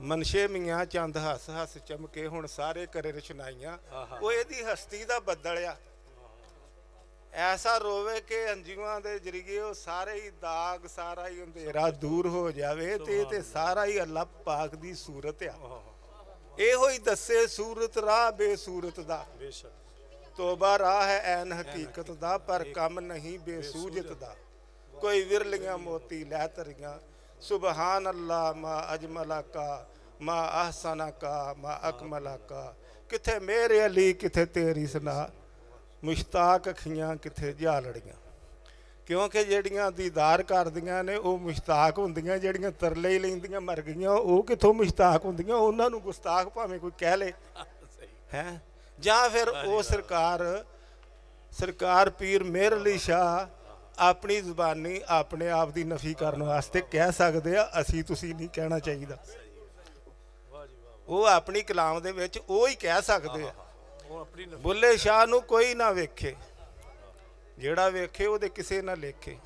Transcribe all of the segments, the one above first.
ਮਨਸ਼ੇ ਮੀਆਂ ਚੰਦ ਹੱਸ ਹੱਸ ਚਮਕੇ ਹੁਣ ਸਾਰੇ ਕਰੇ ਰਚਨਾਈਆਂ ਉਹ ਇਹਦੀ ਹਸਤੀ ਦਾ ਬੱਦਲ ਆ ਐਸਾ ਰੋਵੇ ਕਿ ਅੰਜੂਆਂ ਦੇ ਜਰੀਏ ਉਹ ਸਾਰੇ ਹੀ ਦਾਗ ਸਾਰਾ ਹੀ ਹਨੇਰਾ ਦੂਰ ਹੋ ਜਾਵੇ ਤੇ ਤੇ ਸਾਰਾ ਹੀ ਅੱਲਾ ਪਾਕ ਦੀ ਸੂਰਤ ਆ ਇਹੋ ਹੀ ਦੱਸੇ ਸੂਰਤ ਰਾਹ ਬੇਸੂਰਤ ਦਾ ਬੇਸ਼ੱਕ ਤੋਬਾ ਰਾਹ ਹੈ ਐਨ ਹਕੀਕਤ ਦਾ ਪਰ ਕੰਮ ਨਹੀਂ ਬੇਸੂਜਤ ਦਾ ਕੋਈ ਵਿਰਲੀਆਂ ਮੋਤੀ ਲੈ ਤਰੀਆਂ ਸੁਭਾਨ ਅੱਲਾ ਮਾ ਅਜਮਲਾ ਕਾ ਮਾ ਅਹਸਨਾ ਕਾ ਮਾ ਅਕਮਲਾ ਕਾ ਕਿਥੇ ਮੇਰੇ ਅਲੀ ਕਿਥੇ ਤੇਰੀ ਸਨਾ ਮੁਸ਼ਤਾਕ ਕਿਥੇ ਕਿੱਥੇ ਝਾਲੜੀਆਂ ਕਿਉਂਕਿ ਜਿਹੜੀਆਂ ਦੀਦਾਰ ਕਰਦੀਆਂ ਨੇ ਉਹ ਮੁਸ਼ਤਾਕ ਹੁੰਦੀਆਂ ਜਿਹੜੀਆਂ ਤਰਲੇ ਹੀ ਲੈਂਦੀਆਂ ਮਰ ਗਈਆਂ ਉਹ ਕਿਥੋਂ ਮੁਸ਼ਤਾਕ ਹੁੰਦੀਆਂ ਉਹਨਾਂ ਨੂੰ ਗੁਸਤਾਖ ਭਾਵੇਂ ਕੋਈ ਕਹਿ ਲੇ ਹੈ ਜਾਂ ਫਿਰ ਉਹ ਸਰਕਾਰ ਸਰਕਾਰ ਪੀਰ ਮਿਹਰ ਅਲੀ ਸ਼ਾ ਆਪਣੀ ਜ਼ੁਬਾਨੀ ਆਪਣੇ ਆਪ ਦੀ ਨਫੀ ਕਰਨ ਵਾਸਤੇ ਕਹਿ ਸਕਦੇ ਆ ਅਸੀਂ ਤੁਸੀਂ ਨਹੀਂ ਕਹਿਣਾ ਚਾਹੀਦਾ ਉਹ ਆਪਣੀ ਕਲਾਮ ਦੇ ਵਿੱਚ ਉਹ ਹੀ ਕਹਿ ਸਕਦੇ ਆ ਬੁੱਲੇ ਸ਼ਾਹ ਨੂੰ ਕੋਈ ਨਾ ਵੇਖੇ ਜਿਹੜਾ ਵੇਖੇ ਉਹਦੇ ਕਿਸੇ ਨਾ ਲੇਖੇ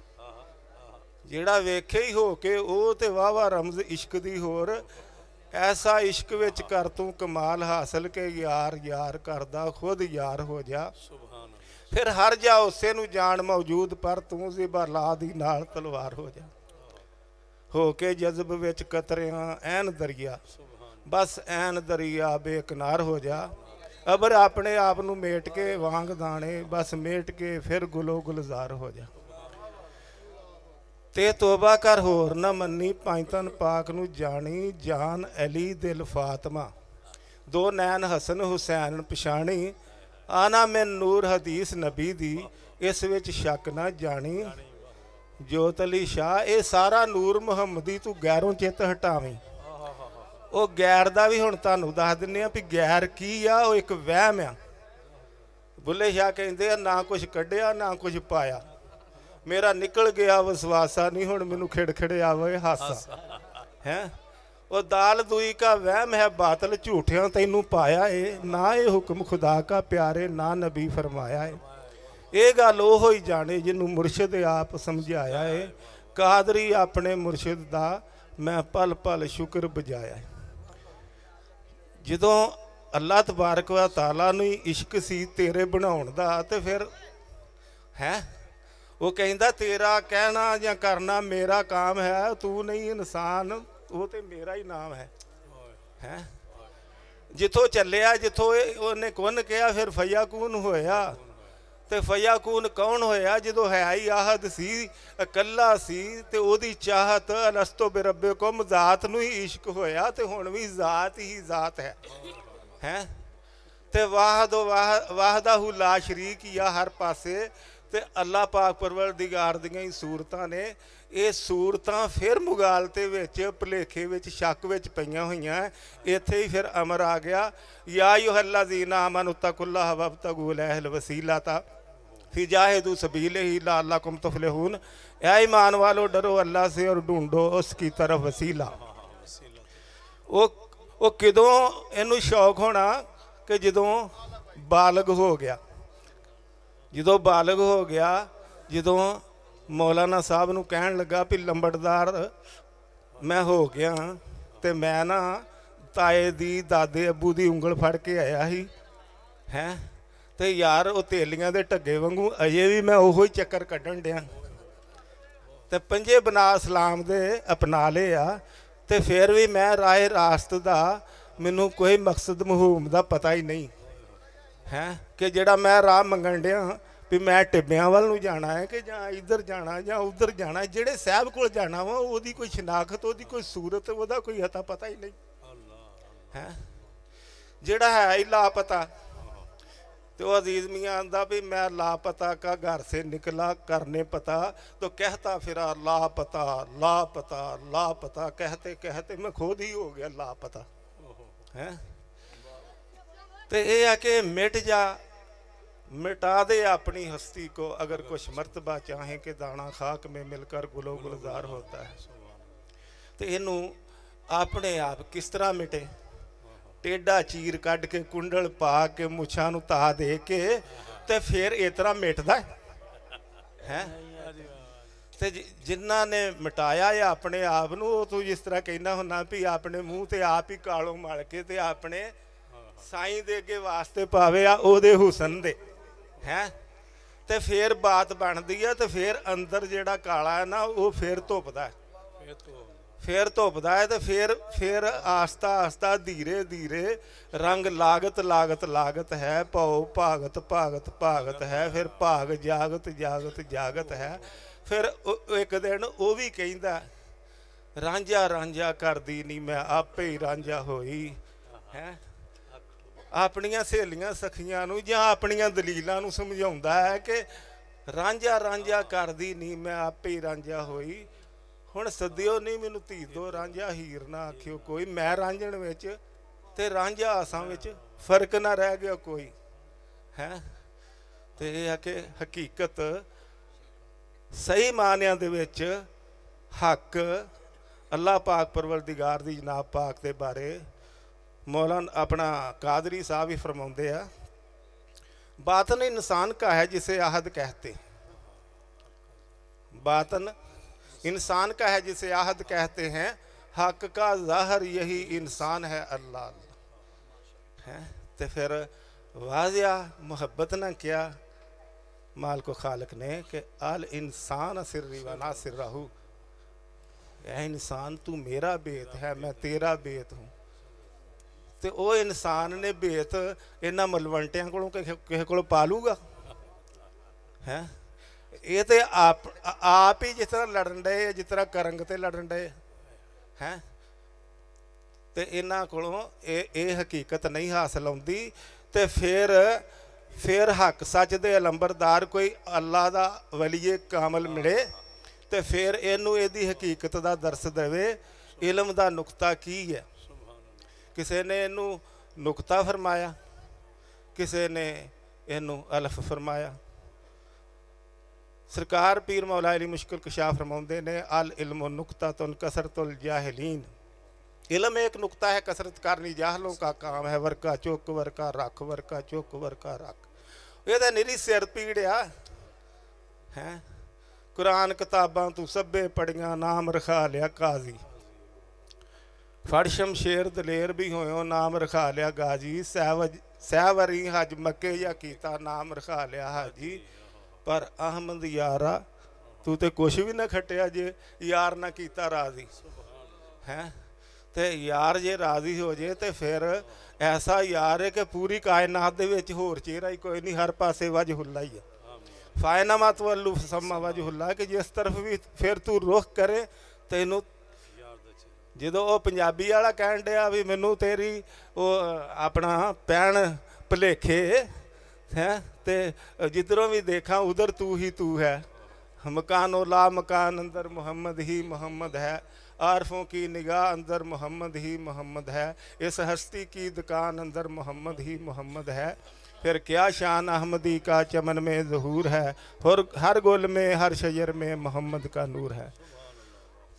ਜਿਹੜਾ ਵੇਖੇ ਹੀ ਹੋ ਕੇ ਉਹ ਤੇ ਵਾਹ ਵਾਹ ਰਮਜ਼ ਇਸ਼ਕ ਦੀ ਹੋਰ ਐਸਾ ਇਸ਼ਕ ਵਿੱਚ ਕਰ ਤੂੰ ਕਮਾਲ ਹਾਸਲ ਕੇ ਯਾਰ ਯਾਰ ਕਰਦਾ ਖੁਦ ਯਾਰ ਹੋ ਜਾ ਸੁਭਾਨ ਫਿਰ ਹਰ ਜਾ ਉਸੇ ਨੂੰ ਜਾਣ ਮੌਜੂਦ ਪਰ ਤੂੰ ਬਰਲਾ ਦੀ ਨਾਲ ਤਲਵਾਰ ਹੋ ਜਾ ਹੋ ਕੇ ਜਜ਼ਬ ਵਿੱਚ ਕਤਰਿਆਂ ਐਨ ਦਰਿਆ ਬਸ ਐਨ ਦਰਿਆ ਬੇਕਨਾਰ ਹੋ ਜਾ ਅਬਰ ਆਪਣੇ ਆਪ ਨੂੰ ਮੇਟ ਕੇ ਵਾਂਗ ਦਾਣੇ ਬਸ ਮੇਟ ਕੇ ਫਿਰ ਗੁਲੋ ਗੁਲਜ਼ਾਰ ਹੋ ਜਾ ਤੇ ਤੋਬਾ ਕਰ ਹੋਰ ਨਾ ਮੰਨੀ ਤਨ ਪਾਕ ਨੂੰ ਜਾਣੀ ਜਾਨ ਅਲੀ ਦਿਲ ਫਾਤਮਾ ਦੋ ਨੈਨ ਹਸਨ ਹੁਸੈਨ ਪਛਾਣੀ ਆਨਾ ਮੈਂ ਨੂਰ ਹਦੀਸ ਨਬੀ ਦੀ ਇਸ ਵਿੱਚ ਸ਼ੱਕ ਨਾ ਜਾਣੀ ਜੋਤ ਅਲੀ ਸ਼ਾਹ ਇਹ ਸਾਰਾ ਨੂਰ ਮੁਹੰਮਦੀ ਤੂੰ ਗੈਰੋਂ ਚਿੱਤ ਹਟਾਵੇਂ ਉਹ ਗੈਰ ਦਾ ਵੀ ਹੁਣ ਤੁਹਾਨੂੰ ਦੱਸ ਦਿੰਨੇ ਆ ਵੀ ਗੈਰ ਕੀ ਆ ਉਹ ਇੱਕ ਵਹਿਮ ਆ ਬੁੱਲੇ ਸ਼ਾਹ ਕਹਿੰਦੇ ਆ ਨਾ ਕੁਝ ਕੱਢਿਆ ਨਾ ਕੁਝ ਪਾਇਆ ਮੇਰਾ ਨਿਕਲ ਗਿਆ ਵਿਸ਼ਵਾਸਾ ਨਹੀਂ ਹੁਣ ਮੈਨੂੰ ਖਿੜਖੜਿਆ ਵੇ ਹਾਸਾ ਹੈ ਉਹ ਦਾਲ ਦੂਈ ਕਾ ਵਹਿਮ ਹੈ ਬਾਤਲ ਝੂਠਿਆਂ ਤੈਨੂੰ ਪਾਇਆ ਏ ਨਾ ਇਹ ਹੁਕਮ ਖੁਦਾ ਕਾ ਪਿਆਰੇ ਨਾ ਨਬੀ ਫਰਮਾਇਆ ਏ ਇਹ ਗੱਲ ਉਹ ਹੀ ਜਾਣੇ ਜਿਹਨੂੰ ਮੁਰਸ਼ਿਦ ਆਪ ਸਮਝਾਇਆ ਏ ਕਾਦਰੀ ਆਪਣੇ ਮੁਰਸ਼ਿਦ ਦਾ ਮੈਂ ਪਲ ਪਲ ਸ਼ੁਕਰ ਬਜਾਇਆ ਜਦੋਂ ਅੱਲਾਹ ਤਬਾਰਕ ਵਾ ਤਾਲਾ ਨੂੰ ਇਸ਼ਕ ਸੀ ਤੇਰੇ ਬਣਾਉਣ ਦਾ ਤੇ ਫਿਰ ਹੈ ਉਹ ਕਹਿੰਦਾ ਤੇਰਾ ਕਹਿਣਾ ਜਾਂ ਕਰਨਾ ਮੇਰਾ ਕਾਮ ਹੈ ਤੂੰ ਨਹੀਂ ਇਨਸਾਨ ਉਹ ਤੇ ਮੇਰਾ ਹੀ ਨਾਮ ਹੈ ਹੈ ਜਿੱਥੋਂ ਚੱਲਿਆ ਜਿੱਥੋਂ ਉਹਨੇ ਕੁਨ ਕਿਹਾ ਫਿਰ ਫਯਾਕੂਨ ਹੋਇਆ ਤੇ ਫਯਾਕੂਨ ਕੌਣ ਹੋਇਆ ਜਦੋਂ ਹਯਾਈ ਆਹਦ ਸੀ ਇਕੱਲਾ ਸੀ ਤੇ ਉਹਦੀ ਚਾਹਤ ਅਲਸਤੋ ਬਿਰਬੇ ਕੋ ਮਜ਼ਾਤ ਨੂੰ ਹੀ ਇਸ਼ਕ ਹੋਇਆ ਤੇ ਹੁਣ ਵੀ ਜ਼ਾਤ ਹੀ ਜ਼ਾਤ ਹੈ ਹੈ ਤੇ ਵਾਹਦ ਵਾਹਦਾਹੁ ਲਾ ਸ਼ਰੀਕ ਯਾ ਹਰ ਪਾਸੇ ਤੇ ਅੱਲਾ ਪਾਕ ਪਰਵਰਦੀਗਾਰ ਦੀਆਂ ਹੀ ਸੂਰਤਾਂ ਨੇ ਇਹ ਸੂਰਤਾਂ ਫਿਰ ਮੁਗਾਲ ਤੇ ਵਿੱਚ ਭਲੇਖੇ ਵਿੱਚ ਸ਼ੱਕ ਵਿੱਚ ਪਈਆਂ ਹੋਈਆਂ ਇੱਥੇ ਹੀ ਫਿਰ ਅਮਰ ਆ ਗਿਆ ਯਾ ਯੁਹੱਲਾਜ਼ੀਨਾ ਆਮਨੁ ਤਕੁੱਲਾਹ ਵਬਤਗੂ ਲਹਿਲ ਵਸੀਲਾਤਾ फिर ਹੀ ਲਾ ही ला ਤਫਲਹੂਨ ਐ या ਵਾਲੋ ਡਰੋ ਅੱਲਾ ਸੇ ਔਰ ਢੂੰਡੋ ਉਸ ਕੀ ਤਰਫ ਵਸੀਲਾ ਉਹ ਉਹ ਕਿਦੋਂ ਇਹਨੂੰ ਸ਼ੌਕ ਹੋਣਾ ਕਿ ਜਦੋਂ ਬਾਲਗ ਹੋ ਗਿਆ ਜਦੋਂ ਬਾਲਗ ਹੋ ਗਿਆ ਜਦੋਂ ਮੌਲਾਨਾ ਸਾਹਿਬ ਨੂੰ ਕਹਿਣ ਲੱਗਾ ਵੀ ਲੰਬੜਦਾਰ ਮੈਂ ਹੋ ਗਿਆ ਤੇ ਮੈਂ ਨਾ ਤਾਏ ਦੀ ਦਾਦੇ ਅੱਬੂ ਦੀ ਉਂਗਲ ਫੜ ਕੇ ਆਇਆ ਸੀ ਹੈ ਤੇ ਯਾਰ ਉਹ ਤੇਲੀਆਂ ਦੇ ਢੱਗੇ ਵਾਂਗੂ ਅਜੇ ਵੀ ਮੈਂ ਉਹੋ ਹੀ ਚੱਕਰ ਕੱਢਣ ਡਿਆ ਤੇ ਪੰਜੇ ਬਨਾ ਸਲਾਮ ਦੇ ਅਪਣਾ ਲਏ ਆ ਤੇ ਫਿਰ ਵੀ ਮੈਂ ਰਾਏ ਰਾਸਤ ਦਾ ਮੈਨੂੰ ਕੋਈ ਮਕਸਦ ਮਹੂਮ ਦਾ ਪਤਾ ਹੀ ਨਹੀਂ ਹੈ ਕਿ ਜਿਹੜਾ ਮੈਂ ਰਾਹ ਮੰਗਣ ਡਿਆ ਵੀ ਮੈਂ ਟਿੱਬਿਆਂ ਵੱਲ ਨੂੰ ਜਾਣਾ ਹੈ ਕਿ ਜਾਂ ਇੱਧਰ ਜਾਣਾ ਜਾਂ ਉੱਧਰ ਜਾਣਾ ਜਿਹੜੇ ਸਾਹਿਬ ਕੋਲ ਜਾਣਾ ਵਾ ਉਹਦੀ ਕੋਈ ਸ਼ਨਾਖਤ ਉਹਦੀ ਕੋਈ ਸੂਰਤ ਉਹਦਾ ਕੋਈ ਹਤਾ ਪਤਾ ਹੀ ਨਹੀਂ ਹੈ ਜਿਹੜਾ ਹੈ ਹੀ ਲਾਪਤਾ ਤੇ ਉਹ ਅਜ਼ੀਜ਼ ਮੀਆਂ ਆਂਦਾ ਵੀ ਮੈਂ ਲਾਪਤਾ ਕਾ ਘਰ ਸੇ ਨਿਕਲਾ ਕਰਨੇ ਪਤਾ ਤੋ ਕਹਤਾ ਫਿਰਾ ਲਾਪਤਾ ਲਾਪਤਾ ਲਾਪਤਾ ਕਹਤੇ ਕਹਤੇ ਮੈਂ ਖੋਦ ਹੀ ਹੋ ਗਿਆ ਲਾਪਤਾ ਹੈ ਤੇ ਇਹ ਆ ਕਿ ਮਿਟ ਜਾ ਦੇ ਆਪਣੀ ਹਸਤੀ ਕੋ ਅਗਰ अगर ਮਰਤਬਾ ਚਾਹੇ ਕਿ ਦਾਣਾ ਖਾਕ ਮੇ ਮਿਲ मिलकर ਗੁਲੋ ਗੁਲਜ਼ਾਰ ਹੋਤਾ ਹੈ ਤੇ ਇਹਨੂੰ ਆਪਣੇ ਆਪ ਕਿਸ ਤਰ੍ਹਾਂ ਮਿਟੇ ਟੇਡਾ ਚੀਰ ਕੱਢ ਕੇ ਕੁੰਡਲ ਪਾ ਕੇ ਮੁੱਛਾਂ ਨੂੰ ਤਾ ਦੇ ਕੇ ਤੇ ਫਿਰ ਇਸ ਤਰ੍ਹਾਂ ਮਿਟਦਾ ਹੈ ਹੈ ਤੇ ਜਿਨ੍ਹਾਂ ਨੇ ਮਿਟਾਇਆ ਹੈ ਆਪਣੇ ਆਪ ਨੂੰ ਉਹ ਤੂੰ ਜਿਸ ਤਰ੍ਹਾਂ ਕਹਿੰਦਾ ਹੁੰਦਾ ਵੀ ਆਪਣੇ ਮੂੰਹ ਤੇ ਆਪ ਹੀ ਕਾਲੋਂ ਮਲ ਕੇ ਤੇ ਆਪਣੇ ਸਾਈਂ ਦੇ ਅੱਗੇ ਵਾਸਤੇ ਪਾਵੇ ਆ ਉਹਦੇ ਹੁਸਨ ਦੇ ਹੈ ਤੇ ਫੇਰ ਬਾਤ ਬਣਦੀ ਆ ਤੇ ਫੇਰ ਅੰਦਰ ਜਿਹੜਾ ਕਾਲਾ ਹੈ ਨਾ ਉਹ ਫੇਰ ਧੁੱਪਦਾ ਹੈ ਫੇਰ ਧੁੱਪਦਾ ਹੈ ਤੇ ਫੇਰ ਫੇਰ ਆਸਤਾ ਆਸਤਾ ਧੀਰੇ ਧੀਰੇ ਰੰਗ ਲਾਗਤ ਲਾਗਤ ਲਾਗਤ ਹੈ ਭਉ ਭਾਗਤ ਭਾਗਤ ਭਾਗਤ ਹੈ ਫਿਰ ਭਾਗ ਜਾਗਤ ਜਾਗਤ ਜਾਗਤ ਹੈ ਫਿਰ ਇੱਕ ਦਿਨ ਉਹ ਵੀ ਕਹਿੰਦਾ ਰਾਂਝਾ ਰਾਂਝਾ ਕਰਦੀ ਨਹੀਂ ਮੈਂ ਆਪੇ ਹੀ ਰਾਂਝਾ ਹੋਈ ਹੈ ਆਪਣੀਆਂ ਸਹੇਲੀਆਂ ਸਖੀਆਂ ਨੂੰ ਜਾਂ ਆਪਣੀਆਂ ਦਲੀਲਾਂ ਨੂੰ ਸਮਝਾਉਂਦਾ ਹੈ ਕਿ ਰਾਂਝਾ ਰਾਂਝਾ ਕਰਦੀ ਨਹੀਂ ਮੈਂ ਆਪੇ ਹੀ ਰਾਂਝਾ ਹੋਈ ਹੁਣ ਸੱਦਿਓ ਨਹੀਂ ਮੈਨੂੰ ਧੀ ਦੋ ਰਾਂਝਾ ਹੀਰ ਨਾ ਆਖਿਓ ਕੋਈ ਮੈਂ ਰਾਂਝਣ ਵਿੱਚ ਤੇ ਰਾਂਝਾ ਆਸਾਂ ਵਿੱਚ ਫਰਕ ਨਾ ਰਹਿ ਗਿਆ ਕੋਈ ਹੈ ਤੇ ਇਹ ਆ ਕਿ ਹਕੀਕਤ ਸਹੀ ਮਾਨਿਆਂ ਦੇ ਵਿੱਚ ਹੱਕ ਅੱਲਾਹ ਪਾਕ ਪਰਵਰਦੀਗਾਰ ਦੀ ਜਨਾਬ ਪਾਕ ਦੇ ਬਾਰੇ मौलान अपना कादरी साहब ही फरमाते हैं बातन इंसान का है जिसे आहद कहते बातन इंसान का है जिसे आहद कहते हैं हक का जाहर यही इंसान है अल्लाह है तो फिर वाजिया मुहब्बत ना किया माल को खालक ने कि अल इंसान सिर ना सिर राहू ए इंसान तू मेरा बेत है मैं तेरा बेत हूँ ਤੇ ਉਹ ਇਨਸਾਨ ਨੇ ਬੇਤ ਇਹਨਾਂ ਮਲਵੰਟਿਆਂ ਕੋਲੋਂ ਕਿਸੇ ਕੋਲ ਪਾ ਲੂਗਾ ਹੈ ਇਹ ਤੇ ਆਪ ਆਪ ਹੀ ਜਿਸ ਤਰ੍ਹਾਂ ਲੜਨ ਡਏ ਜਿਸ ਤਰ੍ਹਾਂ ਕਰੰਗ ਤੇ ਲੜਨ ਡਏ ਹੈ ਤੇ ਇਹਨਾਂ ਕੋਲੋਂ ਇਹ ਇਹ ਹਕੀਕਤ ਨਹੀਂ ਹਾਸਲ ਆਉਂਦੀ ਤੇ ਫਿਰ ਫਿਰ ਹੱਕ ਸੱਚ ਦੇ ਅਲੰਬਰਦਾਰ ਕੋਈ ਅੱਲਾ ਦਾ ਵਲੀਏ ਕਾਮਲ ਮਿਲੇ ਤੇ ਫਿਰ ਇਹਨੂੰ ਇਹਦੀ ਹਕੀਕਤ ਦਾ ਦਰਸ ਦੇਵੇ ਇਲਮ ਦਾ ਨੁਕਤਾ ਕੀ ਹੈ ਕਿਸੇ ਨੇ ਇਹਨੂੰ ਨੁਕਤਾ ਫਰਮਾਇਆ ਕਿਸੇ ਨੇ ਇਹਨੂੰ ਅਲਫ ਫਰਮਾਇਆ ਸਰਕਾਰ ਪੀਰ ਮੌਲਾ ਅਲੀ ਮੁਸ਼ਕਿਲ ਕਸ਼ਾ ਫਰਮਾਉਂਦੇ ਨੇ ਅਲ ਇਲਮ ਨੁਕਤਾ ਤੁਨ ਕਸਰਤੁਲ ਜਾਹਲੀਨ ਇਲਮ ਇੱਕ ਨੁਕਤਾ ਹੈ ਕਸਰਤ ਕਰਨੀ ਜਾਹਲੋਂ ਦਾ काम ਹੈ ਵਰਕਾ चुक ਵਰਕਾ ਰੱਖ ਵਰਕਾ चुक ਵਰਕਾ ਰੱਖ ਇਹਦਾ ਨਿਰੀ ਸਿਰ ਪੀੜਿਆ ਹੈ ਕੁਰਾਨ ਕਿਤਾਬਾਂ ਤੂੰ ਸੱਬੇ ਪੜੀਆਂ ਨਾਮ ਰਖਾ ਲਿਆ ਕਾਜ਼ੀ ਫੜ ਸ਼ਮਸ਼ੇਰ ਦਲੇਰ ਵੀ ਹੋਇਓ ਨਾਮ ਰਖਾ ਲਿਆ ਗਾਜੀ ਸਹਿਵ ਸਹਿਵਰੀ ਹਜ ਮੱਕੇ ਜਾਂ ਕੀਤਾ ਨਾਮ ਰਖਾ ਲਿਆ ਹਾਜੀ ਪਰ ਅਹਮਦ ਯਾਰਾ ਤੂੰ ਤੇ ਕੁਛ ਵੀ ਨਾ ਖਟਿਆ ਜੇ ਯਾਰ ਨਾ ਕੀਤਾ ਰਾਜ਼ੀ ਹੈ ਤੇ ਯਾਰ ਜੇ ਰਾਜ਼ੀ ਹੋ ਜੇ ਤੇ ਫਿਰ ਐਸਾ ਯਾਰ ਹੈ ਕਿ ਪੂਰੀ ਕਾਇਨਾਤ ਦੇ ਵਿੱਚ ਹੋਰ ਚਿਹਰਾ ਹੀ ਕੋਈ ਨਹੀਂ ਹਰ ਪਾਸੇ ਵਜ ਹੁੱਲਾ ਹੀ ਹੈ ਫਾਇਨਾ ਵੱਲੂ ਸਮਾ ਵਜ ਹੁੱਲਾ ਕਿ ਜਿਸ ਤਰਫ ਵੀ ਫਿਰ ਤੂੰ ਰੁਖ ਕਰੇ ਤੈਨੂੰ ਜਦੋਂ ਉਹ ਪੰਜਾਬੀ ਵਾਲਾ ਕਹਿਣ ਡਿਆ ਵੀ ਮੈਨੂੰ ਤੇਰੀ ਉਹ ਆਪਣਾ ਪੈਣ ਭਲੇਖੇ ਹੈ ਤੇ ਜਿੱਧਰੋਂ ਵੀ ਦੇਖਾਂ ਉਧਰ ਤੂੰ ਹੀ ਤੂੰ ਹੈ ਮਕਾਨ ਉਲਾ ਮਕਾਨ ਅੰਦਰ ਮੁਹੰਮਦ ਹੀ ਮੁਹੰਮਦ ਹੈ ਆਰਫੋਂ ਕੀ ਨਿਗਾਹ ਅੰਦਰ ਮੁਹੰਮਦ ਹੀ ਮੁਹੰਮਦ ਹੈ ਇਸ ਹਸਤੀ ਕੀ ਦੁਕਾਨ ਅੰਦਰ ਮੁਹੰਮਦ ਹੀ ਮੁਹੰਮਦ ਹੈ ਫਿਰ ਕਿਆ ਸ਼ਾਨ ਅਹਮਦੀ ਕਾ ਚਮਨ ਮੇ ਜ਼ਹੂਰ ਹੈ ਹਰ ਗੁਲ ਮੇ ਹਰ ਸ਼ਜਰ ਮੇ ਮੁਹੰਮਦ ਕਾ ਨੂਰ ਹੈ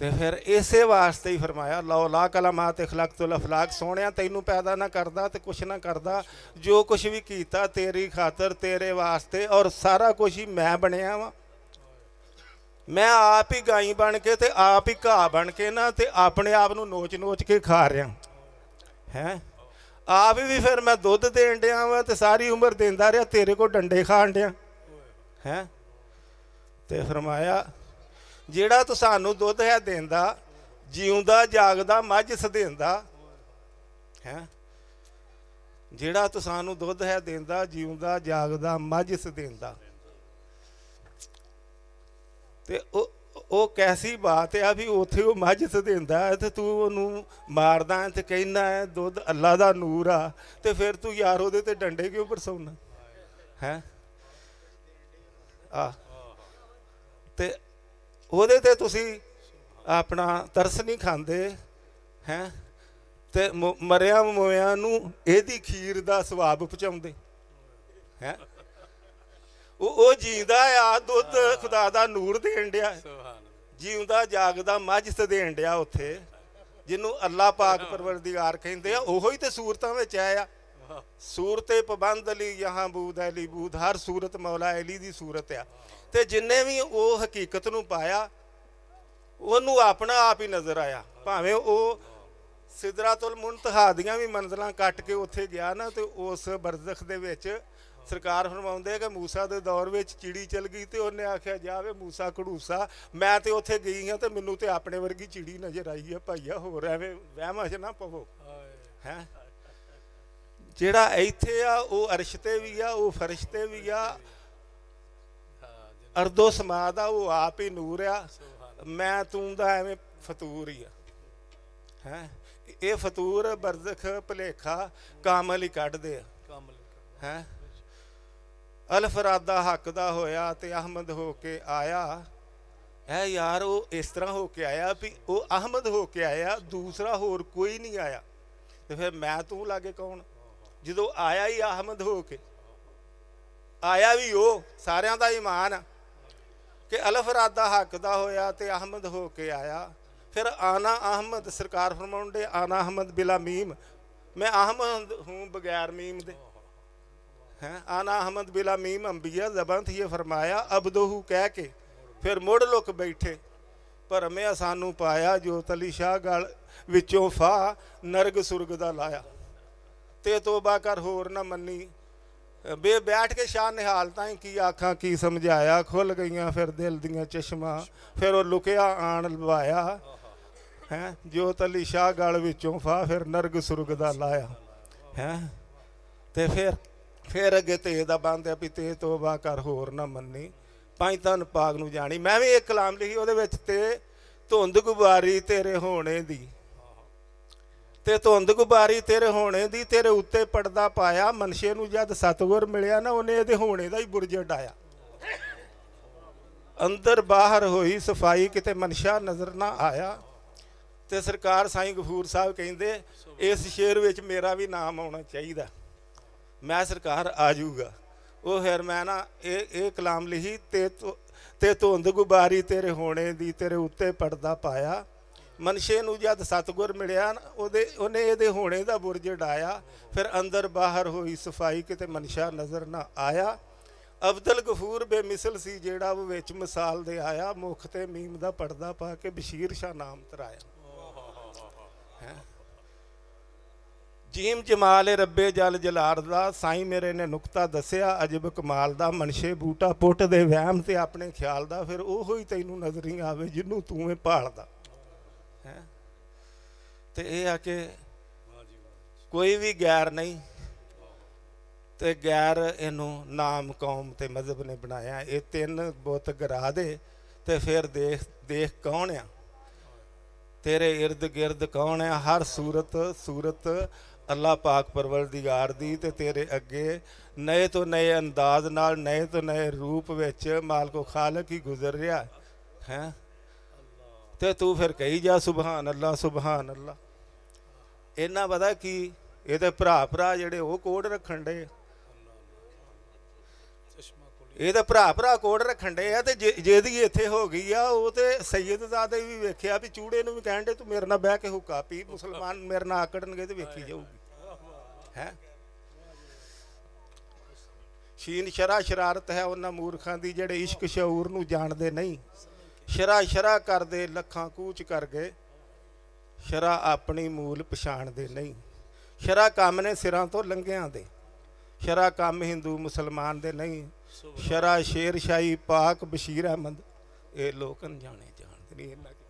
ਤੇ ਫਿਰ ਇਸੇ ਵਾਸਤੇ ਹੀ ਫਰਮਾਇਆ ਲਾ ਲਾ ਕਲਮਾਤ ਇਖਲਕਤੁਲ ਅਫਲਾਕ ਸੋਹਣਿਆ ਤੈਨੂੰ ਪੈਦਾ ਨਾ ਕਰਦਾ ਤੇ ਕੁਛ ਨਾ ਕਰਦਾ ਜੋ ਕੁਛ ਵੀ ਕੀਤਾ ਤੇਰੀ ਖਾਤਰ ਤੇਰੇ ਵਾਸਤੇ ਔਰ ਸਾਰਾ ਕੁਛ ਹੀ ਮੈਂ ਬਣਿਆ ਵਾਂ ਮੈਂ ਆਪ ਹੀ ਗਾਈ ਬਣ ਕੇ ਤੇ ਆਪ ਹੀ ਘਾਹ ਬਣ ਕੇ ਨਾ ਤੇ ਆਪਣੇ ਆਪ ਨੂੰ ਨੋਚ-ਨੋਚ ਕੇ ਖਾ ਰਿਆ ਹੈ ਆਪ ਵੀ ਫਿਰ ਮੈਂ ਦੁੱਧ ਦੇਣ ਡਿਆ ਵਾਂ ਤੇ ਸਾਰੀ ਉਮਰ ਦਿੰਦਾ ਰਿਹਾ ਤੇਰੇ ਕੋ ਡੰਡੇ ਖਾਣ ਡਿਆ ਹੈ ਤੇ ਫਰਮਾਇਆ ਜਿਹੜਾ ਤੂੰ ਸਾਨੂੰ ਦੁੱਧ ਹੈ ਦਿੰਦਾ ਜਿਉਂਦਾ ਜਾਗਦਾ ਮੱਝ ਸਦੇਂਦਾ ਹੈ ਜਿਹੜਾ ਤੂੰ ਸਾਨੂੰ ਦੁੱਧ ਹੈ ਦਿੰਦਾ ਜਿਉਂਦਾ ਜਾਗਦਾ ਮੱਝ ਸਦੇਂਦਾ ਤੇ ਉਹ ਉਹ ਕੈਸੀ ਬਾਤ ਆ ਵੀ ਉਥੇ ਉਹ ਮੱਝ ਸਦੇਂਦਾ ਤੇ ਤੂੰ ਉਹਨੂੰ ਮਾਰਦਾ ਤੇ ਕਹਿੰਦਾ ਹੈ ਦੁੱਧ ਅੱਲਾ ਦਾ ਨੂਰ ਆ ਤੇ ਫਿਰ ਤੂੰ ਯਾਰ ਉਹਦੇ ਤੇ ਡੰਡੇ ਕਿਉਂ ਬਰਸਾਉਣਾ ਹੈ ਆ ਤੇ ਉਹਦੇ ਤੇ ਤੁਸੀਂ ਆਪਣਾ ਤਰਸ ਨਹੀਂ ਖਾਂਦੇ ਹੈ ਤੇ ਮਰਿਆ ਮੋਇਆਂ ਨੂੰ ਇਹਦੀ ਖੀਰ ਦਾ ਸਵਾਬ ਪਹੁੰਚਾਉਂਦੇ ਹੈ ਉਹ ਉਹ ਜੀਂਦਾ ਆ ਦੁੱਧ ਖੁਦਾ ਦਾ ਨੂਰ ਦੇਣ ਡਿਆ ਜੀਉਂਦਾ ਜਾਗਦਾ ਮੱਝ ਦੇਣ ਡਿਆ ਉੱਥੇ ਜਿਹਨੂੰ ਅੱਲਾ ਪਾਕ ਪਰਵਰਦੀਗਾਰ ਕਹਿੰਦੇ ਆ ਉਹੋ ਹੀ ਤੇ ਸੂਰਤਾਂ ਵਿੱਚ ਆਇਆ ਸੂਰਤੇ ਪਬੰਦ ਲਈ ਯਹਾਂ ਬੂਦ ਅਲੀ ਬੂਦ ਹਰ ਸੂਰਤ ਮੌਲਾ ਅਲੀ ਦੀ ਸੂਰਤ ਆ ਤੇ ਜਿੰਨੇ ਵੀ ਉਹ ਹਕੀਕਤ ਨੂੰ ਪਾਇਆ ਉਹਨੂੰ ਆਪਣਾ ਆਪ ਹੀ ਨਜ਼ਰ ਆਇਆ ਭਾਵੇਂ ਉਹ ਸਿਦਰਾਤੁਲ ਮੁਨਤਹਾ ਦੀਆਂ ਵੀ ਮੰਜ਼ਲਾਂ ਕੱਟ ਕੇ ਉੱਥੇ ਗਿਆ ਨਾ ਤੇ ਉਸ ਬਰਜ਼ਖ ਦੇ ਵਿੱਚ ਸਰਕਾਰ ਫਰਮਾਉਂਦੇ ਕਿ موسی ਦੇ ਦੌਰ ਵਿੱਚ ਚਿੜੀ ਚਲ ਗਈ ਤੇ ਉਹਨੇ ਆਖਿਆ ਜਾਵੇ موسی ਕੜੂਸਾ ਮੈਂ ਤੇ ਉੱਥੇ ਗਈ ਹਾਂ ਤੇ ਮੈਨੂੰ ਤੇ ਆਪਣੇ ਵਰਗੀ ਚਿੜੀ ਨਜ਼ਰ ਆਈ ਹੈ ਭਾਈਆ ਹੋਰ ਐਵੇਂ ਵਹਿਮਾਂ 'ਚ ਨਾ ਪਵੋ ਹੈ ਜਿਹੜਾ ਇੱਥੇ ਆ ਉਹ ਅਰਸ਼ ਤੇ ਵੀ ਆ ਉਹ ਫਰਸ਼ ਤੇ ਵੀ ਆ ਅਰਦੋ ਸਮਾਦ ਆ ਉਹ ਆਪ ਹੀ ਨੂਰ ਆ ਮੈਂ ਤੂੰ ਦਾ ਐਵੇਂ ਫਤੂਰ ਹੀ ਆ ਹੈ ਇਹ ਫਤੂਰ ਬਰਜ਼ਖ ਭਲੇਖਾ ਕਾਮਲ ਹੀ ਕੱਢਦੇ ਆ ਕਾਮਲ ਹੈ ਅਲਫਰਾਦਾ ਹੱਕ ਦਾ ਹੋਇਆ ਤੇ ਅਹਿਮਦ ਹੋ ਕੇ ਆਇਆ ਐ ਯਾਰ ਉਹ ਇਸ ਤਰ੍ਹਾਂ ਹੋ ਕੇ ਆਇਆ ਵੀ ਉਹ ਅਹਿਮਦ ਹੋ ਕੇ ਆਇਆ ਦੂਸਰਾ ਹੋਰ ਕੋਈ ਨਹੀਂ ਆਇਆ ਤੇ ਫਿਰ ਮੈਂ ਤੂੰ ਲਾਗੇ ਕੌਣ ਜਦੋਂ ਆਇਆ ਹੀ ਅਹਿਮਦ ਹੋ ਕੇ ਆਇਆ ਵੀ ਉਹ ਸਾਰਿਆਂ ਦਾ ਇਮਾਨ ਕਿ ਅਲਫ ਦਾ ਹੱਕ ਦਾ ਹੋਇਆ ਤੇ ਅਹਿਮਦ ਹੋ ਕੇ ਆਇਆ ਫਿਰ ਆਨਾ ਅਹਿਮਦ ਸਰਕਾਰ ਫਰਮਾਉਂਦੇ ਆਨਾ ਅਹਿਮਦ ਬਿਲਾ ਮੀਮ ਮੈਂ ਅਹਿਮਦ ਹੂੰ ਬਗੈਰ ਮੀਮ ਦੇ ਹੈ ਆਨਾ ਅਹਿਮਦ ਬਿਲਾ ਮੀਮ ਅੰਬੀਆ ਜ਼ਬਾਨ ਤੇ ਇਹ ਫਰਮਾਇਆ ਅਬਦਹੂ ਕਹਿ ਕੇ ਫਿਰ ਮੁੜ ਲੋਕ ਬੈਠੇ ਭਰਮਿਆ ਸਾਨੂੰ ਪਾਇਆ ਜੋ ਤਲੀ ਸ਼ਾਹ ਗਲ ਵਿੱਚੋਂ ਫਾ ਨਰਗ ਸੁਰਗ ਦਾ ਲਾਇਆ ਤੇ ਤੋਬਾ ਕਰ ਹੋਰ ਨਾ ਮੰਨੀ ਬੇ ਬੈਠ ਕੇ ਸ਼ਾਹ ਨਿਹਾਲ ਤਾਂ ਹੀ ਕੀ ਆਖਾਂ ਕੀ ਸਮਝਾਇਆ ਖੁੱਲ ਗਈਆਂ ਫਿਰ ਦਿਲ ਦੀਆਂ ਚਸ਼ਮਾ ਫਿਰ ਉਹ ਲੁਕਿਆ ਆਣ ਲਵਾਇਆ ਹੈ ਜੋਤ ਅਲੀ ਸ਼ਾਹ ਗਲ ਵਿੱਚੋਂ ਫਾ ਫਿਰ ਨਰਗ ਸੁਰਗ ਦਾ ਲਾਇਆ ਹੈ ਤੇ ਫਿਰ ਫਿਰ ਅਗੇ ਤੇ ਦਾ ਬੰਦਿਆ ਵੀ ਤੇ ਤੋਬਾ ਕਰ ਹੋਰ ਨਾ ਮੰਨੀ ਪੰਜ ਤਨ ਪਾਗ ਨੂੰ ਜਾਣੀ ਮੈਂ ਵੀ ਇੱਕ ਕਲਾਮ ਲਿਖੀ ਉਹਦੇ ਵਿੱਚ ਤੇ ਧੁੰਦ ਗੁਬਾਰੀ ਤੇਰੇ ਹੋਣੇ ਦੀ ਤੇ ਧੁੰਦ ਗੁਬਾਰੀ ਤੇਰੇ ਹੋਣੇ ਦੀ ਤੇਰੇ ਉੱਤੇ ਪੜਦਾ ਪਾਇਆ ਮਨਸ਼ੇ ਨੂੰ ਜਦ ਸਤਗੁਰ ਮਿਲਿਆ ਨਾ ਉਹਨੇ ਇਹਦੇ ਹੋਣੇ ਦਾ ਹੀ ਬੁਰਜ ਡਾਇਆ ਅੰਦਰ ਬਾਹਰ ਹੋਈ ਸਫਾਈ ਕਿਤੇ ਮਨਸ਼ਾ ਨਜ਼ਰ ਨਾ ਆਇਆ ਤੇ ਸਰਕਾਰ ਸਾਈਂ ਗਫੂਰ ਸਾਹਿਬ ਕਹਿੰਦੇ ਇਸ ਸ਼ੇਰ ਵਿੱਚ ਮੇਰਾ ਵੀ ਨਾਮ ਆਉਣਾ ਚਾਹੀਦਾ ਮੈਂ ਸਰਕਾਰ ਆ ਜਾਊਗਾ ਉਹ ਫਿਰ ਮੈਂ ਨਾ ਇਹ ਇਹ ਕਲਾਮ ਲਿਖੀ ਤੇ ਤੇ ਧੁੰਦ ਗੁਬਾਰੀ ਤੇਰੇ ਹੋਣੇ ਦੀ ਤੇਰੇ ਉੱਤੇ ਪੜਦਾ ਪਾਇਆ ਮਨਸ਼ੇ ਨੂੰ ਜਦ ਸਤਗੁਰ ਮਿਲਿਆ ਉਹਦੇ ਉਹਨੇ ਇਹਦੇ ਹੋਣੇ ਦਾ ਬੁਰਜ ਢਾਇਆ ਫਿਰ ਅੰਦਰ ਬਾਹਰ ਹੋਈ ਸਫਾਈ ਕਿਤੇ ਮਨਸ਼ਾ ਨਜ਼ਰ ਨਾ ਆਇਆ ਅਬਦਲ ਗਫੂਰ ਬੇਮਿਸਲ ਸੀ ਜਿਹੜਾ ਉਹ ਵਿੱਚ ਮਿਸਾਲ ਦੇ ਆਇਆ ਮੁਖ ਤੇ ਮੀਮ ਦਾ ਪਰਦਾ ਪਾ ਕੇ ਬਸ਼ੀਰ ਸ਼ਾ ਨਾਮ ਤਰਾਇਆ ਜੀਮ ਜਮਾਲ ਰੱਬੇ ਜਲ ਜਲਾਰ ਦਾ ਸਾਈ ਮੇਰੇ ਨੇ ਨੁਕਤਾ ਦੱਸਿਆ ਅਜਬ ਕਮਾਲ ਦਾ ਮਨਸ਼ੇ ਬੂਟਾ ਪੁੱਟ ਦੇ ਵਹਿਮ ਤੇ ਆਪਣੇ ਖਿਆਲ ਦਾ ਫਿਰ ਉਹੋ ਹੀ ਤੈਨੂੰ ਨਜ਼ਰੀ ਆਵੇ ਜਿੰਨੂੰ ਤੂੰ ਇਹ ਭਾਲਦਾ ਤੇ ਇਹ ਆ ਕਿ ਕੋਈ ਵੀ ਗੈਰ ਨਹੀਂ ਤੇ ਗੈਰ ਇਹਨੂੰ ਨਾਮ ਕੌਮ ਤੇ ਮਜ਼ਹਬ ਨੇ ਬਣਾਇਆ ਇਹ ਤਿੰਨ ਬੁੱਤ ਗਰਾ ਦੇ ਤੇ ਫਿਰ ਦੇਖ ਦੇਖ ਕੌਣ ਆ ਤੇਰੇ ird gird ਕੌਣ ਆ ਹਰ ਸੂਰਤ ਸੂਰਤ ਅੱਲਾ ਪਾਕ ਪਰਵਰਦੀਗਾਰ ਦੀ ਤੇ ਤੇਰੇ ਅੱਗੇ ਨਏ ਤੋਂ ਨਏ ਅੰਦਾਜ਼ ਨਾਲ ਨਏ ਤੋਂ ਨਏ ਰੂਪ ਵਿੱਚ ਮਾਲਕੋ ਖਾਲਕ ਹੀ ਗੁਜ਼ਰ ਰਿਹਾ ਹੈ ਤੇ ਤੂੰ ਫਿਰ ਕਹੀ ਜਾ ਸੁਭਾਨ ਅੱਲਾ ਸੁਭਾਨ ਅੱਲਾ ਇਹਨਾਂ ਪਤਾ ਕੀ ਇਹਦੇ ਭਰਾ ਭਰਾ ਜਿਹੜੇ ਉਹ ਕੋਡ ਰੱਖਣ ਦੇ ਇਹਦੇ ਭਰਾ ਭਰਾ ਕੋਡ ਰੱਖਣ ਦੇ ਆ ਤੇ ਜਿਹਦੀ ਇੱਥੇ ਹੋ ਗਈ ਆ ਉਹ ਤੇ ਸੈਦ ਜ਼ਾਦੇ ਵੀ ਵੇਖਿਆ ਵੀ ਚੂੜੇ ਨੂੰ ਵੀ ਕਹਿਣ ਦੇ ਤੂੰ ਮੇਰੇ ਨਾਲ ਬਹਿ ਕੇ ਹੁਕਾ ਪੀ ਮੁਸਲਮਾਨ ਮੇਰੇ ਨਾਲ ਆਕੜਨਗੇ ਤੇ ਵੇਖੀ ਜਾਊਗੀ ਹੈ ਸ਼ੀਨ ਸ਼ਰਾ ਸ਼ਰਾਰਤ ਹੈ ਉਹਨਾਂ ਮੂਰਖਾਂ ਦੀ ਜਿਹੜੇ ਇਸ਼ਕ ਸ਼ੌਰ ਨੂੰ ਜਾਣਦੇ ਨਹੀਂ ਸ਼ਰਾ ਸ਼ਰਾ ਕਰਦੇ ਲੱਖਾਂ ਕੂਚ ਕਰ ਗਏ ਸ਼ਰਾ ਆਪਣੀ ਮੂਲ ਪਛਾਣ ਦੇ ਨਹੀਂ ਸ਼ਰਾ ਕੰਮ ਨੇ ਸਿਰਾਂ ਤੋਂ ਲੰਘਿਆਂ ਦੇ ਸ਼ਰਾ ਕੰਮ ਹਿੰਦੂ ਮੁਸਲਮਾਨ ਦੇ ਨਹੀਂ ਸ਼ਰਾ ਸ਼ੇਰ ਸ਼ਾਹੀ ਪਾਕ ਬਸ਼ੀਰ ਅਹਿਮਦ ਇਹ ਲੋਕ ਜਾਣੇ ਜਾਣਦੇ ਨਹੀਂ ਇਹਨਾਂ